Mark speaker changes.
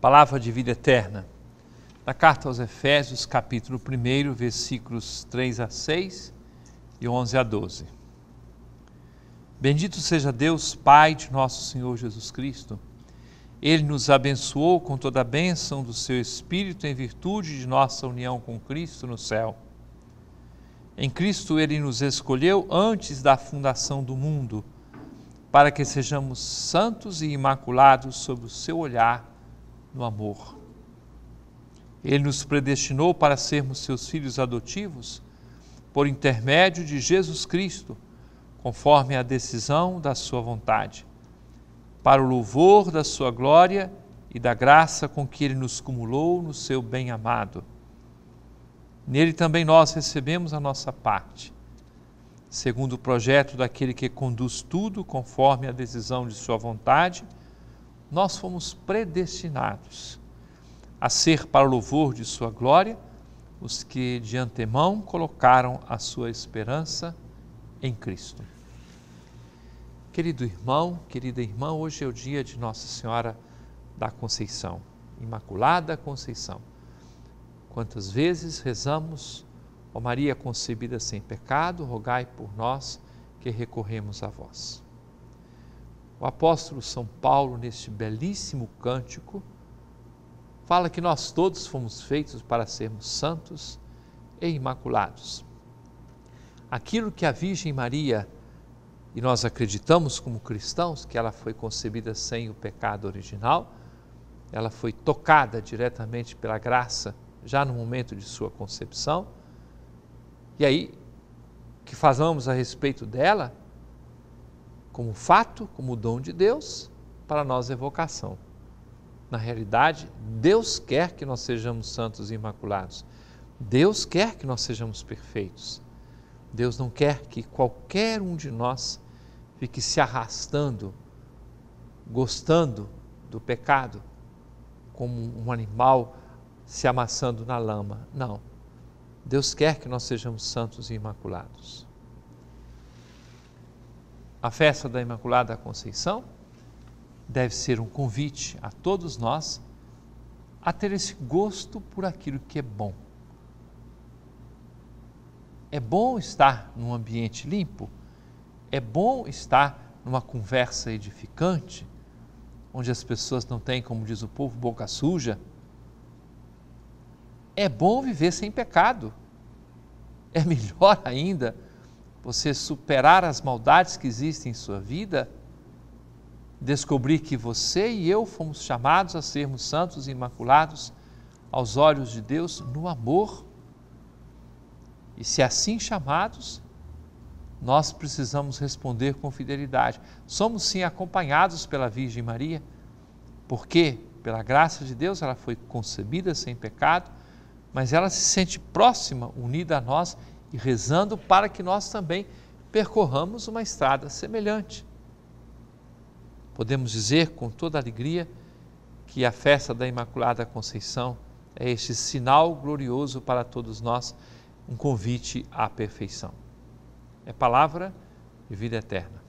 Speaker 1: palavra de vida eterna. Na carta aos Efésios, capítulo 1, versículos 3 a 6 e 11 a 12. Bendito seja Deus, Pai de nosso Senhor Jesus Cristo. Ele nos abençoou com toda a bênção do seu Espírito em virtude de nossa união com Cristo no céu. Em Cristo ele nos escolheu antes da fundação do mundo, para que sejamos santos e imaculados sob o seu olhar no amor. Ele nos predestinou para sermos seus filhos adotivos por intermédio de Jesus Cristo, conforme a decisão da sua vontade, para o louvor da sua glória e da graça com que ele nos cumulou no seu bem amado. Nele também nós recebemos a nossa parte, segundo o projeto daquele que conduz tudo conforme a decisão de sua vontade nós fomos predestinados a ser para o louvor de Sua glória os que de antemão colocaram a sua esperança em Cristo. Querido irmão, querida irmã, hoje é o dia de Nossa Senhora da Conceição, Imaculada Conceição. Quantas vezes rezamos, ó Maria concebida sem pecado, rogai por nós que recorremos a vós. O apóstolo São Paulo, neste belíssimo cântico, fala que nós todos fomos feitos para sermos santos e imaculados. Aquilo que a Virgem Maria, e nós acreditamos como cristãos, que ela foi concebida sem o pecado original, ela foi tocada diretamente pela graça já no momento de sua concepção. E aí, que falamos a respeito dela como fato, como dom de Deus, para nós é vocação. Na realidade, Deus quer que nós sejamos santos e imaculados. Deus quer que nós sejamos perfeitos. Deus não quer que qualquer um de nós fique se arrastando, gostando do pecado, como um animal se amassando na lama. Não. Deus quer que nós sejamos santos e imaculados. A festa da Imaculada Conceição deve ser um convite a todos nós a ter esse gosto por aquilo que é bom. É bom estar num ambiente limpo, é bom estar numa conversa edificante, onde as pessoas não têm, como diz o povo, boca suja. É bom viver sem pecado. É melhor ainda você superar as maldades que existem em sua vida, descobrir que você e eu fomos chamados a sermos santos e imaculados aos olhos de Deus no amor. E se assim chamados, nós precisamos responder com fidelidade. Somos sim acompanhados pela Virgem Maria, porque, pela graça de Deus, ela foi concebida sem pecado, mas ela se sente próxima, unida a nós e rezando para que nós também percorramos uma estrada semelhante. Podemos dizer com toda alegria que a festa da Imaculada Conceição é este sinal glorioso para todos nós, um convite à perfeição. É palavra de vida eterna.